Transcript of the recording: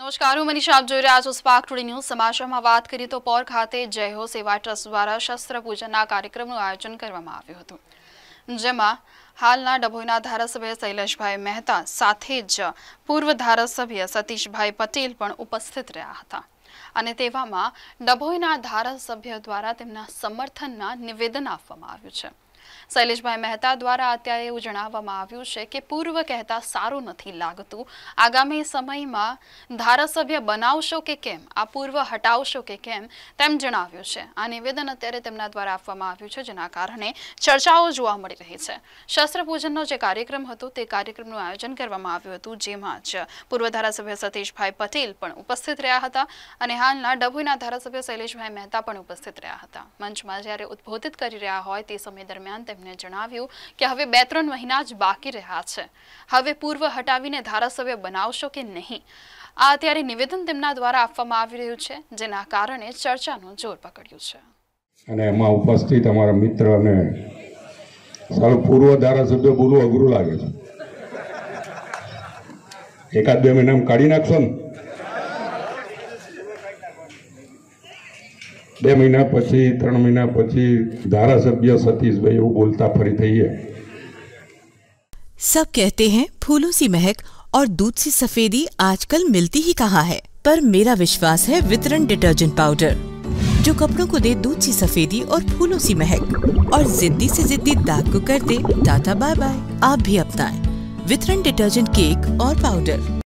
નમસ્કાર હું મનીષા આપ જોઈ રહ્યા છો સ્પાર્ક ટુડે ન્યૂઝ સમાચારમાં વાત કરીએ તો પોર ખાતે જય હો સેવા ટ્રસ્ટ દ્વારા શસ્ત્ર પૂજનના કાર્યક્રમનું આયોજન કરવામાં આવ્યું હતું જેમાં હાલના ડભોઈના ધારાસભ્ય શૈલેષભાઈ મહેતા સાથે જ પૂર્વ ધારાસભ્ય સતીશભાઈ પટેલ પણ ઉપસ્થિત રહ્યા હતા અને તેવામાં ડભોઈના ધારાસભ્ય દ્વારા તેમના સમર્થનના નિવેદન આપવામાં આવ્યું છે શૈલેષભાઈ મહેતા દ્વારા અત્યારે એવું જણાવવામાં આવ્યું છે કે પૂર્વ કહેતા સારું નથી લાગતું આગામી સમયમાં ધારાસભ્ય બનાવશો કે કેમ આ પૂર્વ હટાવશો કે કેમ તેમ જણાવ્યું છે આ નિવેદન અત્યારે તેમના દ્વારા આપવામાં આવ્યું છે જેના કારણે ચર્ચાઓ જોવા મળી રહી છે શસ્ત્ર પૂજનનો જે કાર્યક્રમ હતો તે કાર્યક્રમનું આયોજન કરવામાં આવ્યું હતું જેમાં જ પૂર્વ ધારાસભ્ય સતીશભાઈ પટેલ પણ ઉપસ્થિત રહ્યા હતા અને હાલના ડભોઈના ધારાસભ્ય શૈલેષભાઈ મહેતા પણ ઉપસ્થિત રહ્યા હતા મંચમાં જ્યારે ઉદ્બોધિત કરી રહ્યા હોય તે સમય દરમિયાન દરમિયાન તેમણે જણાવ્યું કે હવે બે ત્રણ મહિના જ બાકી રહ્યા છે હવે પૂર્વ હટાવીને ધારાસભ્ય બનાવશો કે નહીં આ અત્યારે નિવેદન તેમના દ્વારા આપવામાં આવી રહ્યું છે જેના કારણે ચર્ચાનું જોર પકડ્યું છે અને એમાં ઉપસ્થિત અમારા મિત્ર અને સારું પૂર્વ ધારાસભ્ય બોલવું અઘરું લાગે છે એકાદ બે મહિનામાં કાઢી નાખશો ને पी મહિના महीना पी धार सभ्य सतीश भाई वो बोलता फरी थी सब कहते हैं फूलों सी महक और दूध सी सफेदी आजकल मिलती ही कहाँ है पर मेरा विश्वास है वितरण डिटर्जेंट पाउडर जो कपड़ों को दे दूध सी सफेदी और फूलों सी महक और जिद्दी से जिद्दी दाग को कर दे टाटा बाय बाय आप भी अपनाएं वितरण डिटर्जेंट केक और पाउडर